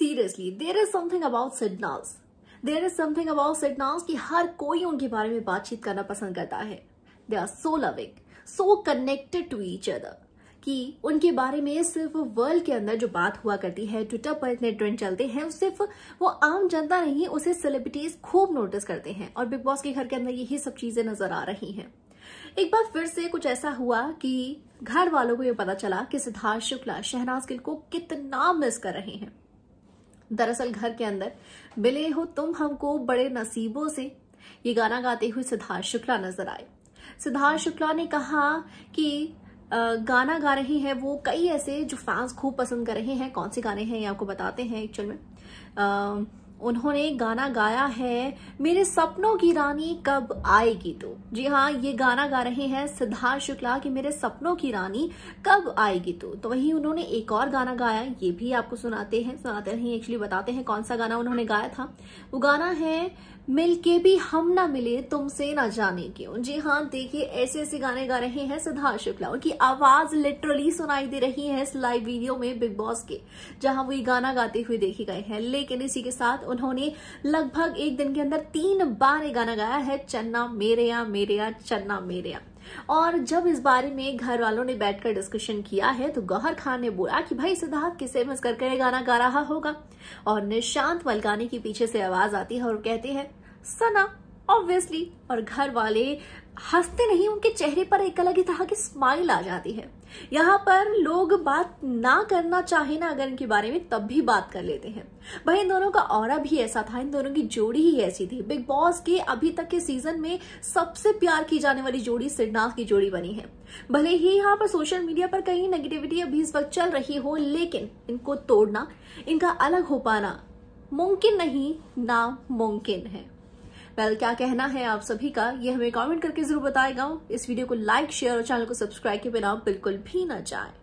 Seriously there is something about signals there is something about signals कि हर कोई उनके बारे में बातचीत करना पसंद करता है they are so loving so connected to each other कि उनके बारे में सिर्फ वर्ल्ड के अंदर जो बात हुआ करती है ट्विटर पर इतने ट्रेंड चलते हैं सिर्फ वो आम जनता नहीं उसे सेलिब्रिटीज खूब नोटिस करते हैं और बिग बॉस के घर के अंदर यही सब चीजें नजर आ रही हैं एक बार फिर से कुछ ऐसा हुआ कि घर वालों को यह पता चला कि सिद्धार्थ शुक्ला शहनाज गिल को कितना मिस कर रहे हैं दरअसल घर के अंदर मिले हो तुम हमको बड़े नसीबों से ये गाना गाते हुए सिद्धार्थ शुक्ला नजर आए सिद्धार्थ शुक्ला ने कहा कि गाना गा रहे हैं वो कई ऐसे जो फैंस खूब पसंद कर रहे हैं कौन से गाने हैं ये आपको बताते हैं एक्चुअल में उन्होंने गाना गाया है मेरे सपनों की रानी कब आएगी तू तो? जी हाँ ये गाना गा रहे हैं सिद्धार्थ शुक्ला कि मेरे सपनों की रानी कब आएगी तू तो? तो वहीं उन्होंने एक और गाना गाया ये भी आपको सुनाते हैं सुनाते नहीं एक्चुअली बताते हैं कौन सा गाना उन्होंने गाया था वो गाना है मिल के भी हम ना मिले तुमसे ना जाने क्यों जी हाँ देखिए ऐसे ऐसे गाने गा रहे हैं सिद्धार्थ शुक्ला उनकी आवाज लिटरली सुनाई दे रही है इस लाइव वीडियो में बिग बॉस के जहां वो ये गाना गाते हुए देखे गए हैं लेकिन इसी के साथ उन्होंने लगभग एक दिन के अंदर तीन बार ये गाना गाया है चन्ना मेरेया मेरेया चन्ना मेरेया और जब इस बारे में घर वालों ने बैठकर डिस्कशन किया है तो गौहर खान ने बोला कि भाई सिद्धार्थ किसे मिस करके गाना गा रहा होगा और निशांत वलगानी के पीछे से आवाज आती है और कहते हैं सना ऑब्वियसली और घर वाले हंसते नहीं उनके चेहरे पर एक अलग ही तरह की स्माइल आ जाती है यहाँ पर लोग बात ना करना चाहे ना अगर इनके बारे में तब भी बात कर लेते हैं भाई इन दोनों का और भी ऐसा था इन दोनों की जोड़ी ही ऐसी थी बिग बॉस के अभी तक के सीजन में सबसे प्यार की जाने वाली जोड़ी सिरनाथ की जोड़ी बनी है भले ही यहाँ पर सोशल मीडिया पर कहीं नेगेटिविटी अभी इस वक्त चल रही हो लेकिन इनको तोड़ना इनका अलग हो पाना मुमकिन नहीं नामुमकिन है वेल क्या कहना है आप सभी का ये हमें कमेंट करके जरूर बताएगा इस वीडियो को लाइक शेयर और चैनल को सब्सक्राइब के बिना बिल्कुल भी ना जाए